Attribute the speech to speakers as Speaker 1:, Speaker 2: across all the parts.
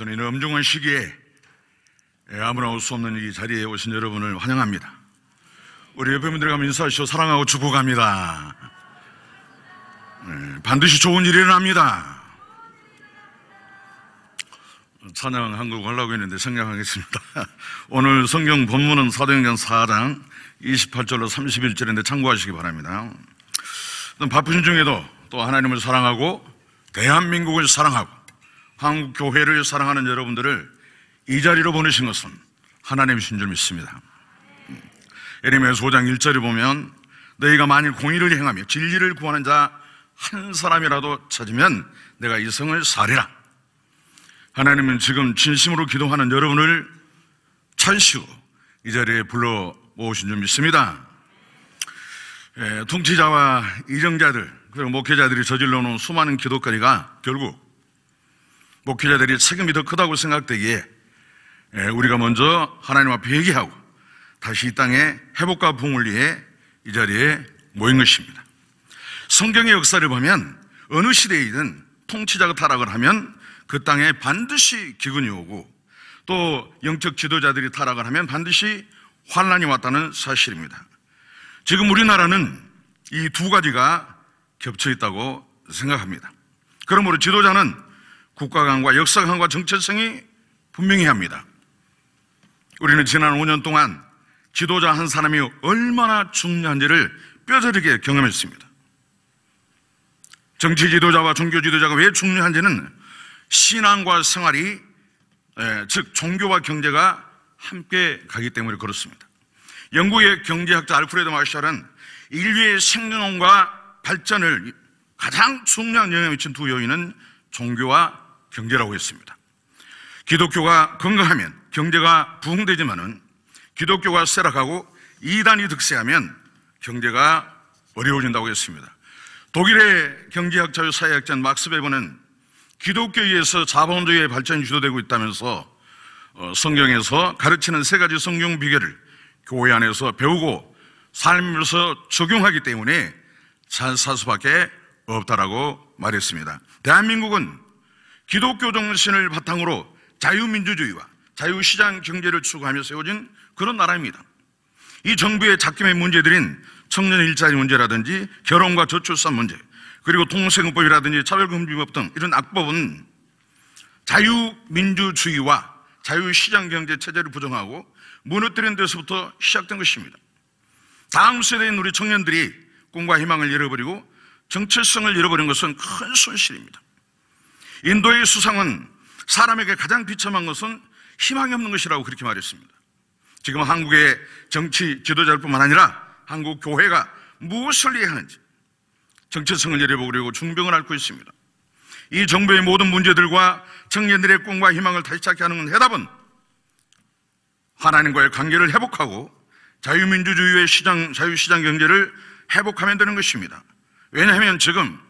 Speaker 1: 어떤 이런 엄중한 시기에 예, 아무나 올 수 없는 이 자리에 오신 여러분을 환영합니다. 우리 옆에 분들 과면 인사하시오. 사랑하고 축복합니다. 네, 반드시 좋은 일이 일어납니다. 찬양 한국 하려고 했는데 생략하겠습니다. 오늘 성경 본문은 사도행전 4장 28절로 31절인데 참고하시기 바랍니다. 바쁘신 중에도 또 하나님을 사랑하고 대한민국을 사랑하고 한국 교회를 사랑하는 여러분들을 이 자리로 보내신 것은 하나님이신 줄 믿습니다. 에레메소장 1절에 보면 너희가 만일 공의를 행하며 진리를 구하는 자 한 사람이라도 찾으면 내가 이 성을 사리라. 하나님은 지금 진심으로 기도하는 여러분을 찬시고 이 자리에 불러 모으신 줄 믿습니다. 예, 통치자와 이정자들 그리고 목회자들이 저질러 놓은 수많은 기도거리가 결국 목회자들이 뭐 책임이 더 크다고 생각되기에 예, 우리가 먼저 하나님 앞에 얘기하고 다시 이땅에 회복과 부흥을 위해 이 자리에 모인 것입니다. 성경의 역사를 보면 어느 시대이든 통치자가 타락을 하면 그 땅에 반드시 기근이 오고 또 영적 지도자들이 타락을 하면 반드시 환란이 왔다는 사실입니다. 지금 우리나라는 이 두 가지가 겹쳐 있다고 생각합니다. 그러므로 지도자는 국가관과 역사관과 정체성이 분명히 합니다. 우리는 지난 5년 동안 지도자 한 사람이 얼마나 중요한지를 뼈저리게 경험했습니다. 정치 지도자와 종교 지도자가 왜 중요한지는 신앙과 생활이, 예, 즉, 종교와 경제가 함께 가기 때문에 그렇습니다. 영국의 경제학자 알프레드 마셜은 인류의 생존과 발전을 가장 중요한 영향을 미친 두 요인은 종교와 경제라고 했습니다. 기독교가 건강하면 경제가 부흥되지만은 기독교가 쇠락하고 이단이 득세하면 경제가 어려워진다고 했습니다. 독일의 경제학자와 사회학자 인 막스 베버는 기독교에 의해서 자본주의의 발전이 주도되고 있다면서 어, 성경에서 가르치는 세 가지 성경 비결을 교회 안에서 배우고 삶에서 적용하기 때문에 잘살 수밖에 없다라고 말했습니다. 대한민국은 기독교 정신을 바탕으로 자유민주주의와 자유시장 경제를 추구하며 세워진 그런 나라입니다. 이 정부의 작김의 문제들인 청년 일자리 문제라든지 결혼과 저출산 문제 그리고 동생법이라든지 차별금지법 등 이런 악법은 자유민주주의와 자유시장경제 체제를 부정하고 무너뜨린 데서부터 시작된 것입니다. 다음 세대인 우리 청년들이 꿈과 희망을 잃어버리고 정체성을 잃어버린 것은 큰 손실입니다. 인도의 수상은 사람에게 가장 비참한 것은 희망이 없는 것이라고 그렇게 말했습니다. 지금 한국의 정치 지도자뿐만 아니라 한국 교회가 무엇을 이해하는지 정체성을 내려보려고 중병을 앓고 있습니다. 이 정부의 모든 문제들과 청년들의 꿈과 희망을 다시 찾게 하는 해답은 하나님과의 관계를 회복하고 자유민주주의의 시장, 자유시장 경제를 회복하면 되는 것입니다. 왜냐하면 지금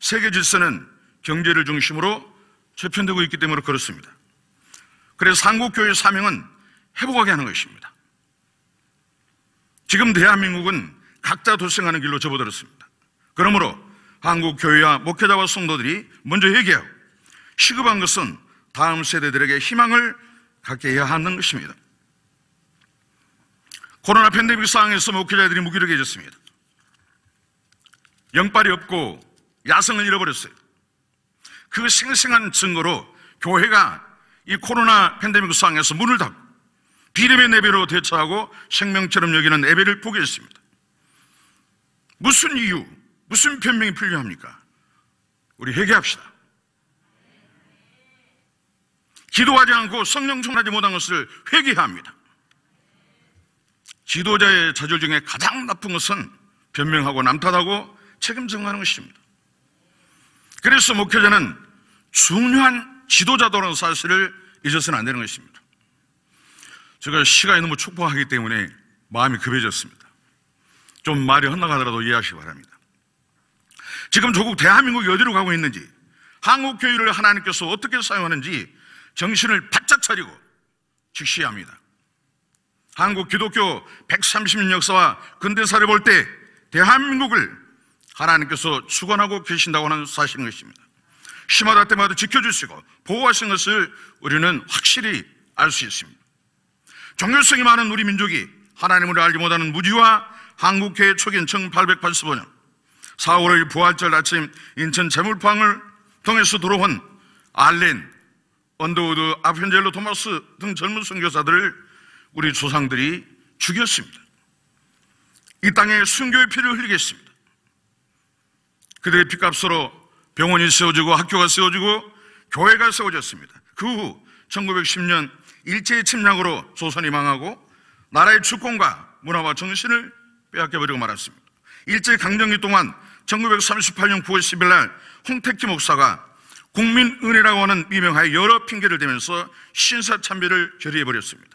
Speaker 1: 세계 질서는 경제를 중심으로 재편되고 있기 때문에 그렇습니다. 그래서 삼국교회의 사명은 회복하게 하는 것입니다. 지금 대한민국은 각자 도생하는 길로 접어들었습니다. 그러므로 한국 교회와 목회자와 성도들이 먼저 회개하고 시급한 것은 다음 세대들에게 희망을 갖게 해야 하는 것입니다. 코로나 팬데믹 상황에서 목회자들이 무기력해졌습니다. 영빨이 없고 야성을 잃어버렸어요. 그 생생한 증거로 교회가 이 코로나 팬데믹 상황에서 문을 닫고 비름의 예배로 대처하고 생명처럼 여기는 예배를 포기했습니다. 무슨 이유, 무슨 변명이 필요합니까? 우리 회개합시다. 기도하지 않고 성령 충만하지 못한 것을 회개합니다. 지도자의 자질 중에 가장 나쁜 것은 변명하고 남탓하고 책임 증하는 것입니다. 그래서 목회자는 중요한 지도자도라는 사실을 잊어서는 안 되는 것입니다. 제가 시간이 너무 축복하기 때문에 마음이 급해졌습니다. 좀 말이 헛나가더라도 이해하시기 바랍니다. 지금 조국 대한민국이 어디로 가고 있는지, 한국 교회를 하나님께서 어떻게 사용하는지 정신을 바짝 차리고 직시해야 합니다. 한국 기독교 130년 역사와 근대사를 볼 때 대한민국을 하나님께서 축원하고 계신다고 하는 사실인 것입니다. 심하다 때마다 지켜주시고 보호하신 것을 우리는 확실히 알 수 있습니다. 종교성이 많은 우리 민족이 하나님을 알지 못하는 무지와 한국회의 초기인 1885년 4월 의 부활절 아침 인천 재물방을 통해서 들어온 알렌 언더우드, 아펜젤로 토마스 등 젊은 선교사들을 우리 조상들이 죽였습니다. 이 땅에 순교의 피를 흘리겠습니다. 그들의 핏값으로 병원이 세워지고 학교가 세워지고 교회가 세워졌습니다. 그 후 1910년 일제의 침략으로 조선이 망하고 나라의 주권과 문화와 정신을 빼앗겨버리고 말았습니다. 일제 강점기 동안 1938년 9월 10일 날 홍택기 목사가 국민은혜라고 하는 미명하에 여러 핑계를 대면서 신사참배를 결의해버렸습니다.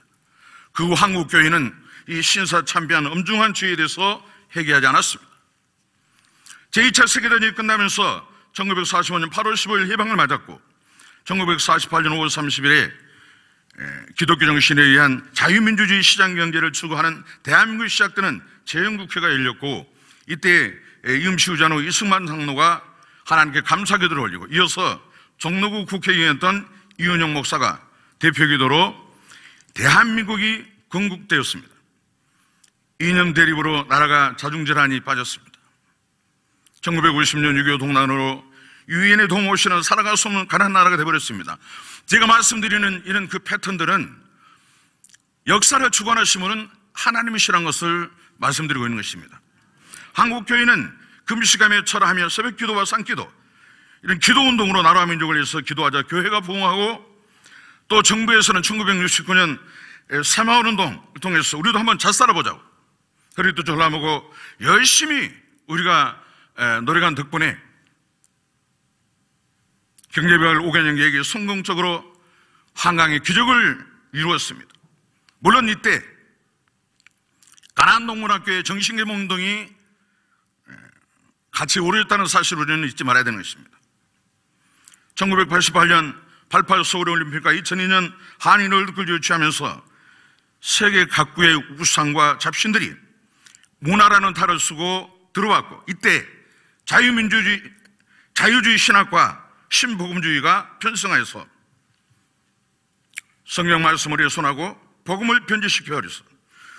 Speaker 1: 그 후 한국교회는 이 신사참배한 엄중한 죄에 대해서 회개하지 않았습니다. 제2차 세계대전이 끝나면서 1945년 8월 15일 해방을 맞았고 1948년 5월 30일에 기독교 정신에 의한 자유민주주의 시장 경제를 추구하는 대한민국 이 시작되는 재영국회가 열렸고 이때 임시우자노 이승만 상로가 하나님께 감사기도를 올리고 이어서 종로구 국회의원이었던 이은영 목사가 대표기도로 대한민국이 건국되었습니다. 인형 대립으로 나라가 자중질환이 빠졌습니다. 1950년 6.25 동란으로 유엔에 동호시는 살아갈 수 없는 가난한 나라가 되어버렸습니다. 제가 말씀드리는 이런 그 패턴들은 역사를 주관하시면은 하나님이시란 것을 말씀드리고 있는 것입니다. 한국 교회는 금시하며 철하며 새벽 기도와 쌍기도 이런 기도 운동으로 나라 와 민족을 위해서 기도하자 교회가 부흥하고 또 정부에서는 1969년 새마을 운동을 통해서 우리도 한번 잘 살아보자고 그리고 또졸라보고 열심히 우리가 노래관 덕분에 경제별 5개년 계획이 성공적으로 한강의 기적을 이루었습니다. 물론 이때 가난동문학교의 정신개모 운동이 같이 오래됐다는 사실을 우리는 잊지 말아야 되는 것입니다. 1988년 88 서울올림픽과 2002년 한인 월드컵을 유치하면서 세계 각국의 우상과 잡신들이 문화라는 탈을 쓰고 들어왔고 이때 자유민주주의, 자유주의 신학과 신복음주의가 편승하여서 성경 말씀을 훼손하고 복음을 변질시켜 버렸어.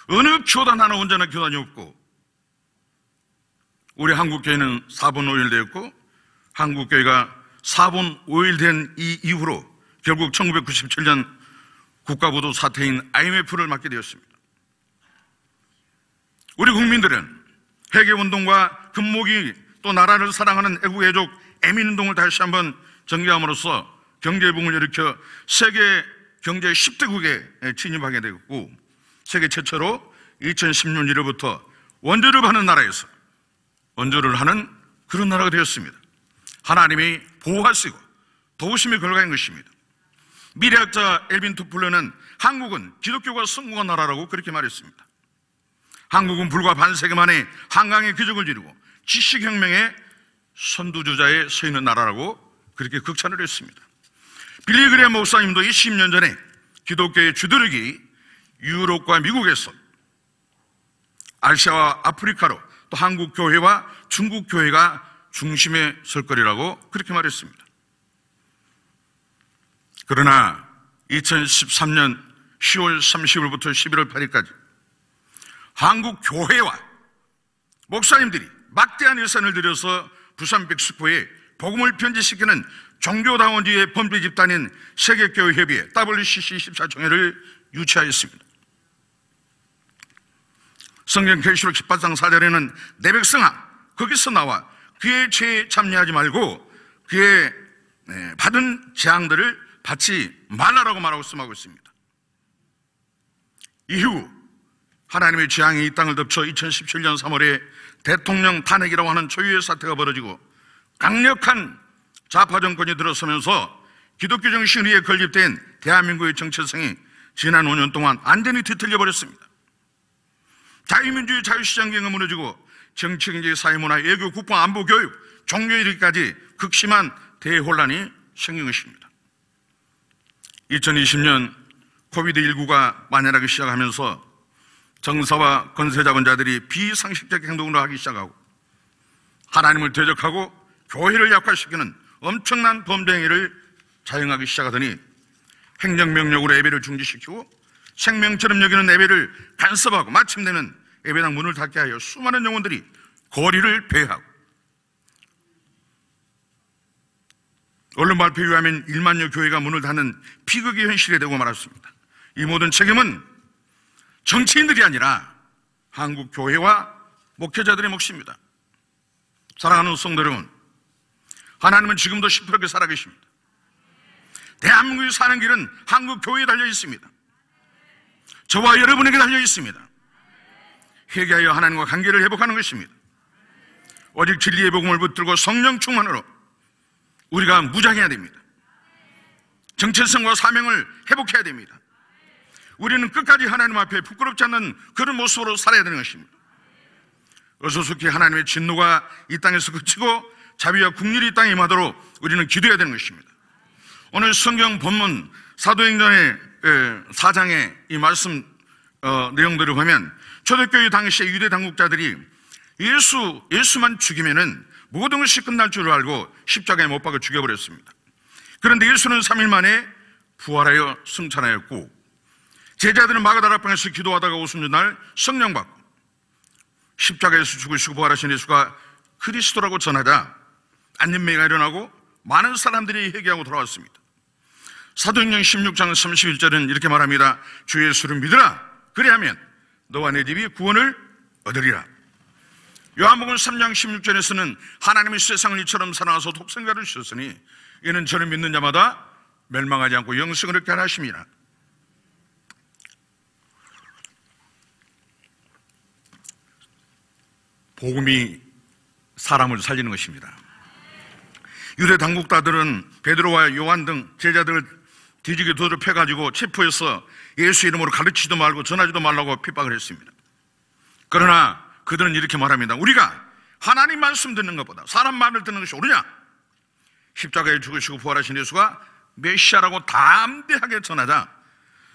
Speaker 1: 어느 교단 하나 온전한 교단이 없고 우리 한국교회는 4분 5일 되었고 한국교회가 4분 5일 된 이 이후로 결국 1997년 국가보도 사태인 IMF를 맡게 되었습니다. 우리 국민들은 회계운동과 금목이 또 나라를 사랑하는 애국애족 애민운동을 다시 한번 전개함으로써 경제붕을 일으켜 세계 경제 10대국에 진입하게 되었고 세계 최초로 2016년 1월부터 원조를 하는 나라에서 원조를 하는 그런 나라가 되었습니다. 하나님이 보호하시고 도우심의 결과인 것입니다. 미래학자 엘빈 투플러는 한국은 기독교가 성공한 나라라고 그렇게 말했습니다. 한국은 불과 반세기 만에 한강의 기적을 이루고 지식혁명의 선두주자에 서 있는 나라라고 그렇게 극찬을 했습니다. 빌리그레 목사님도 20년 전에 기독교의 주도력이 유럽과 미국에서 아시아와 아프리카로 또 한국 교회와 중국 교회가 중심에 설 거리라고 그렇게 말했습니다. 그러나 2013년 10월 30일부터 11월 8일까지 한국 교회와 목사님들이 막대한 예산을 들여서 부산 백스포에 복음을 편지시키는 종교다원주의 범죄 집단인 세계교회협의회 WCC 14총회를 유치하였습니다. 성경 계시록 18장 4절에는 내 백성아 거기서 나와 그의 죄에 참여하지 말고 그의 네, 받은 재앙들을 받지 말라라고 말하고 쓰하고 있습니다. 이후 하나님의 재앙이 이 땅을 덮쳐 2017년 3월에 대통령 탄핵이라고 하는 초유의 사태가 벌어지고 강력한 좌파 정권이 들어서면서 기독교 정신의에 건립된 대한민국의 정체성이 지난 5년 동안 안전히 뒤틀려 버렸습니다. 자유민주주의 자유시장 경이 무너지고 정치, 경제, 사회문화, 외교, 국방, 안보, 교육, 종교 일기까지 극심한 대혼란이 생긴 것입니다. 2020년 코비드19가 만연하기 시작하면서 정서와 권세 자본 자들이 비상식적 행동으로 하기 시작하고 하나님을 대적하고 교회를 약화시키는 엄청난 범죄행위를 자행하기 시작하더니 행정명령으로 예배를 중지시키고 생명처럼 여기는 예배를 간섭하고 마침내는 예배당 문을 닫게 하여 수많은 영혼들이 거리를 배회하고 언론 발표에 의하면 1만여 교회가 문을 닫는 비극의 현실이 되고 말았습니다. 이 모든 책임은 정치인들이 아니라 한국 교회와 목회자들의 몫입니다. 사랑하는 성도 여러분, 하나님은 지금도 심플하게 살아계십니다. 대한민국이 사는 길은 한국 교회에 달려 있습니다. 저와 여러분에게 달려 있습니다. 회개하여 하나님과 관계를 회복하는 것입니다. 오직 진리의 복음을 붙들고 성령 충만으로 우리가 무장해야 됩니다. 정체성과 사명을 회복해야 됩니다. 우리는 끝까지 하나님 앞에 부끄럽지 않는 그런 모습으로 살아야 되는 것입니다. 어서속히 하나님의 진노가 이 땅에서 그치고 자비와 국률이 이 땅에 임하도록 우리는 기도해야 되는 것입니다. 오늘 성경 본문 사도행전의 사장의이 말씀 어, 내용들을 보면 초대교회 당시의 유대 당국자들이 예수, 예수만 죽이면은 모든 것이 끝날 줄 알고 십자가에 못 박아 죽여버렸습니다. 그런데 예수는 3일 만에 부활하여 승천하였고 제자들은 마가다 라방에서 기도하다가 오순절날 성령 받고 십자가에서 죽으시고 부활하신 예수가 그리스도라고 전하자 안녕매가 일어나고 많은 사람들이 회개하고 돌아왔습니다. 사도행전 16장 31절은 이렇게 말합니다. 주 예수를 믿으라. 그리하면 너와 내 집이 구원을 얻으리라. 요한복음 3장 16절에서는 하나님이 세상을 이처럼 사랑하서 독생자를 주셨으니 이는 저를 믿는 자마다 멸망하지 않고 영생을 얻게 하니다라 복음이 사람을 살리는 것입니다. 유대 당국자들은 베드로와 요한 등 제자들을 뒤지게 도드려 가지고 체포해서 예수 이름으로 가르치지도 말고 전하지도 말라고 핍박을 했습니다. 그러나 그들은 이렇게 말합니다. 우리가 하나님 말씀 듣는 것보다 사람 말을 듣는 것이 옳으냐? 십자가에 죽으시고 부활하신 예수가 메시아라고 담대하게 전하자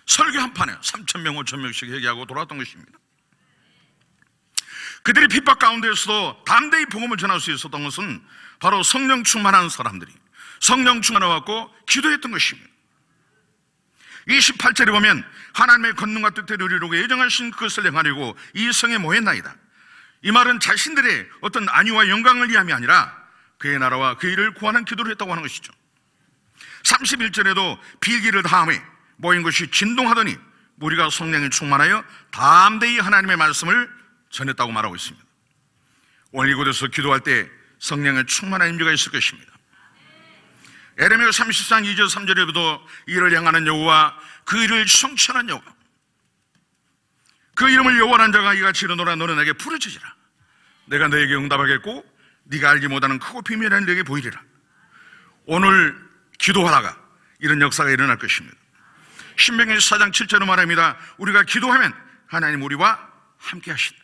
Speaker 1: 설교 한 판에 3천명 5천명씩 회개하고 돌아왔던 것입니다. 그들이 핍박 가운데에서도 담대히 복음을 전할 수 있었던 것은 바로 성령 충만한 사람들이 성령 충만해왔고 기도했던 것입니다. 2 8절에 보면 하나님의 권능과 뜻대로 이루고 예정하신 그것을 행하려고 이 성에 모였나이다. 이 말은 자신들의 어떤 안위와 영광을 위함이 아니라 그의 나라와 그 일을 구하는 기도를 했다고 하는 것이죠. 31절에도 비기를 다음에 모인 것이 진동하더니 우리가 성령이 충만하여 담대히 하나님의 말씀을 전했다고 말하고 있습니다. 오늘 이곳에서 기도할 때 성령의 충만한 임재가 있을 것입니다. 에레미오 30장 2절 3절에도 이를 향하는 여호와 그 일을 성취하는 여호와 그 이름을 여호와란 자가 이같이 이르노라 너는 내게 부르짖으라 내가 너에게 응답하겠고 네가 알지 못하는 크고 비밀한 내게 보이리라 오늘 기도하라가 이런 역사가 일어날 것입니다 신명기 4장 7절로 말합니다 우리가 기도하면 하나님 우리와 함께 하신다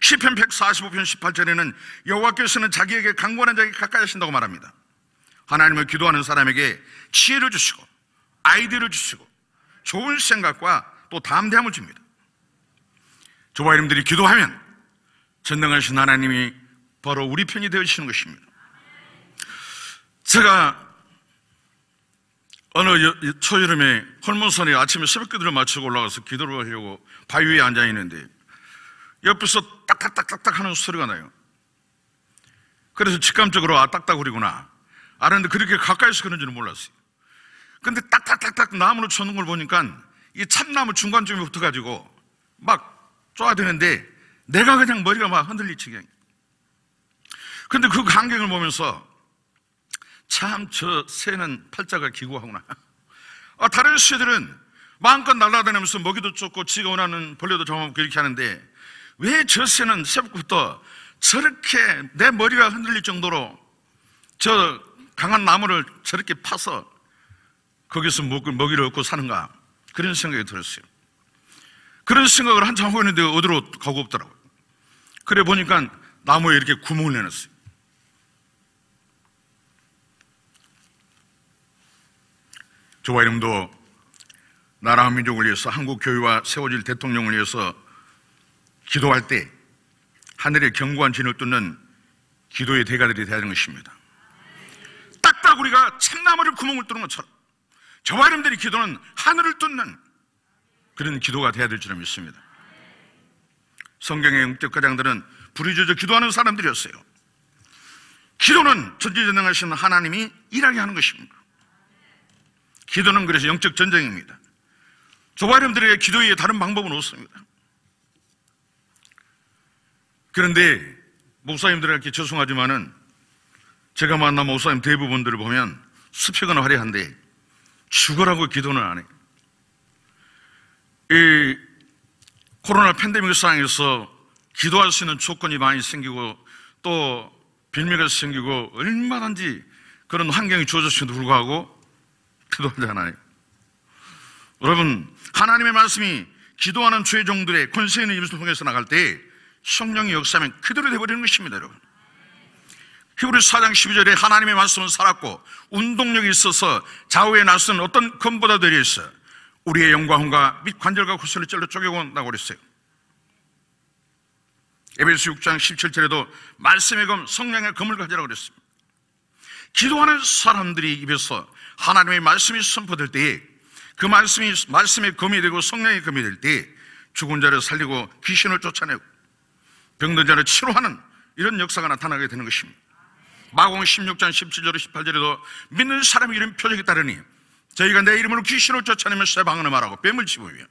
Speaker 1: 시편 145편 18절에는 여호와께서는 자기에게 강권한 자에게 가까이 하신다고 말합니다. 하나님을 기도하는 사람에게 지혜를 주시고 아이디어를 주시고 좋은 생각과 또 담대함을 줍니다. 저와 여러분들이 기도하면 전능하신 하나님이 바로 우리 편이 되어주시는 것입니다. 제가 어느 초여름에 헐몬산에 아침에 새벽 기도를 마치고 올라가서 기도를 하려고 바위 위에 앉아 있는데 옆에서 딱딱딱딱 하는 소리가 나요. 그래서 직감적으로 아, 딱딱거리구나. 알았는데 그렇게 가까이서 그런 줄은 몰랐어요. 근데 딱딱딱딱 나무를 쳐는 걸 보니까 이 참나무 중간쯤에 붙어가지고 막 쪼아드는데 내가 그냥 머리가 막 흔들릴 지경이 근데 그 광경을 보면서 참 저 새는 팔자가 기구하구나. 아, 다른 새들은 마음껏 날아다니면서 먹이도 쫓고 지가 원하는 벌레도 잡아먹고 이렇게 하는데 왜 저새는 새벽부터 저렇게 내 머리가 흔들릴 정도로 저 강한 나무를 저렇게 파서 거기서 뭐, 먹이를 얻고 사는가 그런 생각이 들었어요 그런 생각을 한참 하고 있는데 어디로 가고 없더라고요 그래 보니까 나무에 이렇게 구멍을 내놨어요 조바이름도 나라 한민족을 위해서 한국 교회와 세워질 대통령을 위해서 기도할 때 하늘의 견고한 진을 뚫는 기도의 대가들이 되 하는 것입니다. 딱딱우리가 참나무를 구멍을 뚫는 것처럼 저바람들이 기도는 하늘을 뚫는 그런 기도가 되야 될 줄을 믿습니다. 성경의 응적가장들은불르짖어 기도하는 사람들이었어요. 기도는 전지전능하신 하나님이 일하게 하는 것입니다. 기도는 그래서 영적 전쟁입니다. 조바람들의 기도의 다른 방법은 없습니다. 그런데 목사님들에게 죄송하지만은 제가 만난 목사님 대부분들을 보면 수평은 화려한데 죽어라고 기도는 안 해. 이 코로나 팬데믹 상황에서 기도할 수 있는 조건이 많이 생기고 또 빌미가 생기고 얼마든지 그런 환경이 주어졌음에도 불구하고 기도하잖아요. 여러분, 하나님의 말씀이 기도하는 죄종들의 권세 있는 입을 통해서 나갈 때 성령의 역사면 하 그대로 돼버리는 것입니다, 여러분. 히브리 4장 12절에 하나님의 말씀은 살았고 운동력이 있어서 좌우에 나선 어떤 검보다 들이 있어 우리의 영광과 및 관절과 구슬을 찔러 쪼개고온다고 그랬어요. 에베소 6장 17절에도 말씀의 검, 성령의 검을 가지라고 그랬습니다. 기도하는 사람들이 입에서 하나님의 말씀이 선포될 때에 그 말씀이 말씀의 검이 되고 성령의 검이 될 때 죽은 자를 살리고 귀신을 쫓아내고 병든 자를 치료하는 이런 역사가 나타나게 되는 것입니다. 마공 16장 17절 18절에도 믿는 사람의 이름 표적이 따르니 저희가 내 이름으로 귀신을 쫓아내며 새 방언을 말하고 뱀을 집으며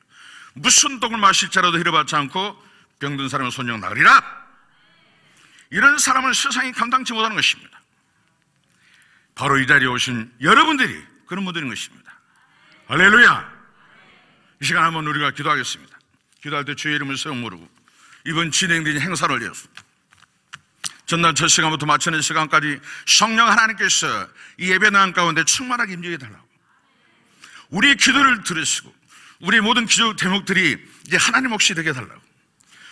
Speaker 1: 무슨 독을 마실 자라도 해려받지 않고 병든 사람은 손정 나으리라 이런 사람은 세상이 감당치 못하는 것입니다. 바로 이 자리에 오신 여러분들이 그런 분들인 것입니다. 할렐루야! 이 시간 한번 우리가 기도하겠습니다. 기도할 때 주의 이름을 세워 모르고 이번 진행된 행사를 위해서 전날 첫 시간부터 마치는 시간까지 성령 하나님께서 이 예배난 가운데 충만하게 임재해 달라고 우리의 기도를 들으시고 우리의 모든 기도 대목들이 이제 하나님 몫이 되게 달라고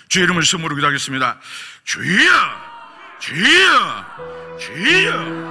Speaker 1: 주의 이름을 스으로 기도하겠습니다 주여 주여 주여